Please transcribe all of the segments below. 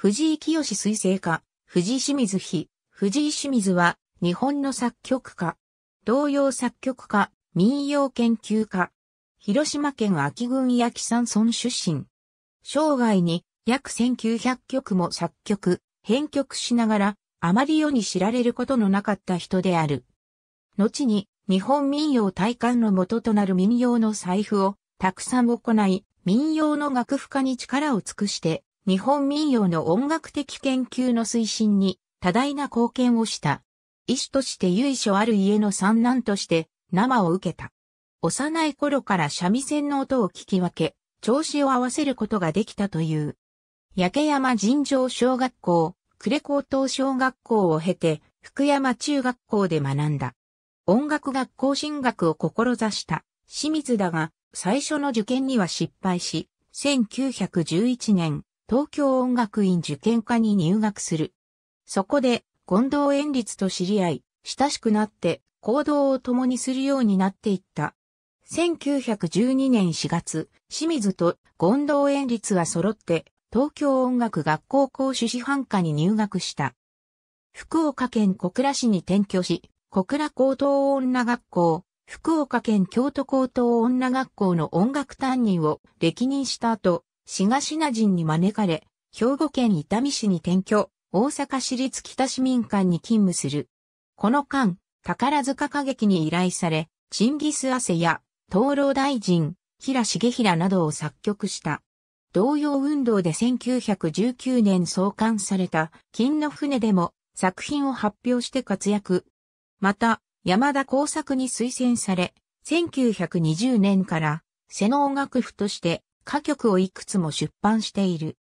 藤井清水星家、藤井清水妃、藤井清水は、日本の作曲家、童謡作曲家、民謡研究家、広島県秋郡や木山村出身。生涯に約1900曲も作曲、編曲しながら、あまり世に知られることのなかった人である。後に、日本民謡体感の元となる民謡の財布を、たくさん行い、民謡の楽譜化に力を尽くして、日本民謡の音楽的研究の推進に多大な貢献をした。医師として由緒ある家の三男として生を受けた。幼い頃から三味線の音を聞き分け、調子を合わせることができたという。焼山尋常小学校、呉高等小学校を経て、福山中学校で学んだ。音楽学校進学を志した清水だが、最初の受験には失敗し、1911年、東京音楽院受験科に入学する。そこで、権藤演律と知り合い、親しくなって行動を共にするようになっていった。1912年4月、清水と権藤演律は揃って東京音楽学校講師師範科に入学した。福岡県小倉市に転居し、小倉高等女学校、福岡県京都高等女学校の音楽担任を歴任した後、滋賀品人に招かれ、兵庫県伊丹市に転居、大阪市立北市民館に勤務する。この間、宝塚歌劇に依頼され、チンギス・アセや、灯籠大臣、平重平などを作曲した。同様運動で1919年創刊された、金の船でも作品を発表して活躍。また、山田工作に推薦され、1920年から、瀬能楽譜として歌曲をいくつも出版している。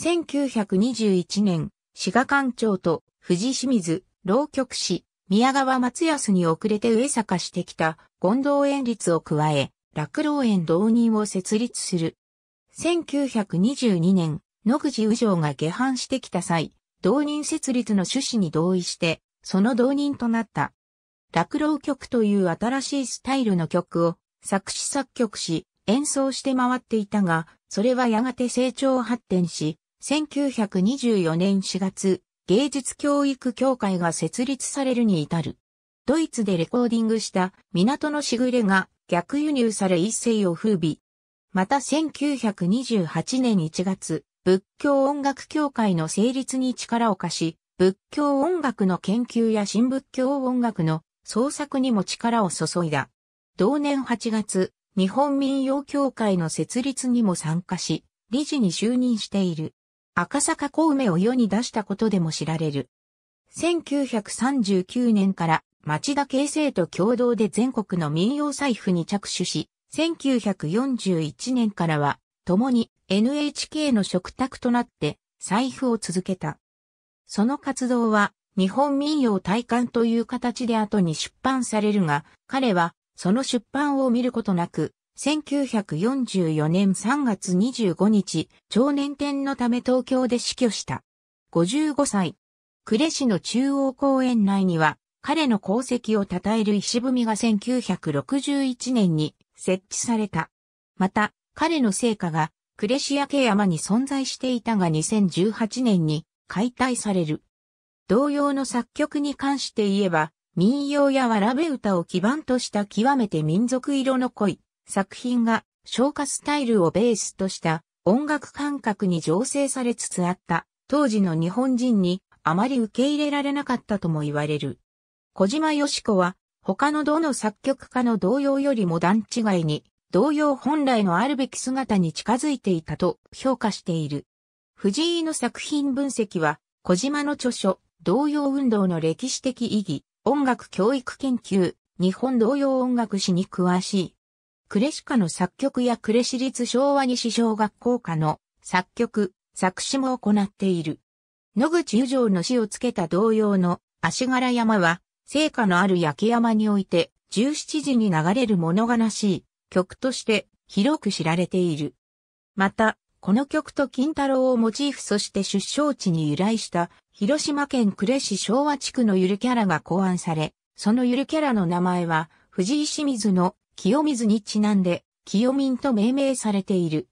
1921年、志賀館長と藤清水、浪曲師、宮川松康に遅れて上坂してきた権藤園立を加え、落老園導入を設立する。1922年、野口宇城が下藩してきた際、導任設立の趣旨に同意して、その導任となった。落老曲という新しいスタイルの曲を作詞作曲し、演奏して回っていたが、それはやがて成長発展し、1924年4月、芸術教育協会が設立されるに至る。ドイツでレコーディングした港のしぐれが逆輸入され一世を風靡。また1928年1月、仏教音楽協会の成立に力を貸し、仏教音楽の研究や新仏教音楽の創作にも力を注いだ。同年8月、日本民謡協会の設立にも参加し、理事に就任している。赤坂小梅を世に出したことでも知られる。1939年から町田形生と共同で全国の民謡財布に着手し、1941年からは共に NHK の食卓となって財布を続けた。その活動は日本民謡体感という形で後に出版されるが、彼はその出版を見ることなく、1944年3月25日、長年展のため東京で死去した。55歳。呉市の中央公園内には、彼の功績を称える石踏みが1961年に設置された。また、彼の成果が、呉市焼山に存在していたが2018年に解体される。同様の作曲に関して言えば、民謡やわらべ歌を基盤とした極めて民族色の濃い作品が昇華スタイルをベースとした音楽感覚に醸成されつつあった当時の日本人にあまり受け入れられなかったとも言われる。小島よし子は他のどの作曲家の童謡よりも段違いに童謡本来のあるべき姿に近づいていたと評価している。藤井の作品分析は小島の著書童謡運動の歴史的意義音楽教育研究、日本童謡音楽史に詳しい。クレシカの作曲やクレシ立昭和西小学校科の作曲、作詞も行っている。野口湯情の詩をつけた童謡の足柄山は、聖火のある焼山において、17時に流れる物悲しい曲として広く知られている。また、この曲と金太郎をモチーフそして出生地に由来した広島県呉市昭和地区のゆるキャラが考案され、そのゆるキャラの名前は藤井清水の清水にちなんで清民と命名されている。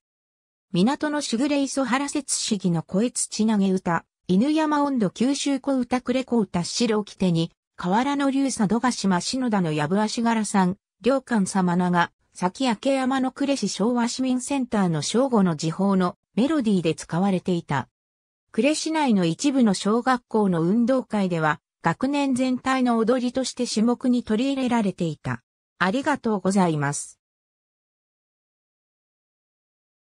港のしぐれ磯原節市議の声土投げ歌、犬山温度九州小歌呉小歌白着手に、河原の竜佐戸ヶ島篠田のやぶ足柄さん、良官様が、先明山の呉市昭和市民センターの正午の時報のメロディーで使われていた。呉市内の一部の小学校の運動会では、学年全体の踊りとして種目に取り入れられていた。ありがとうございます。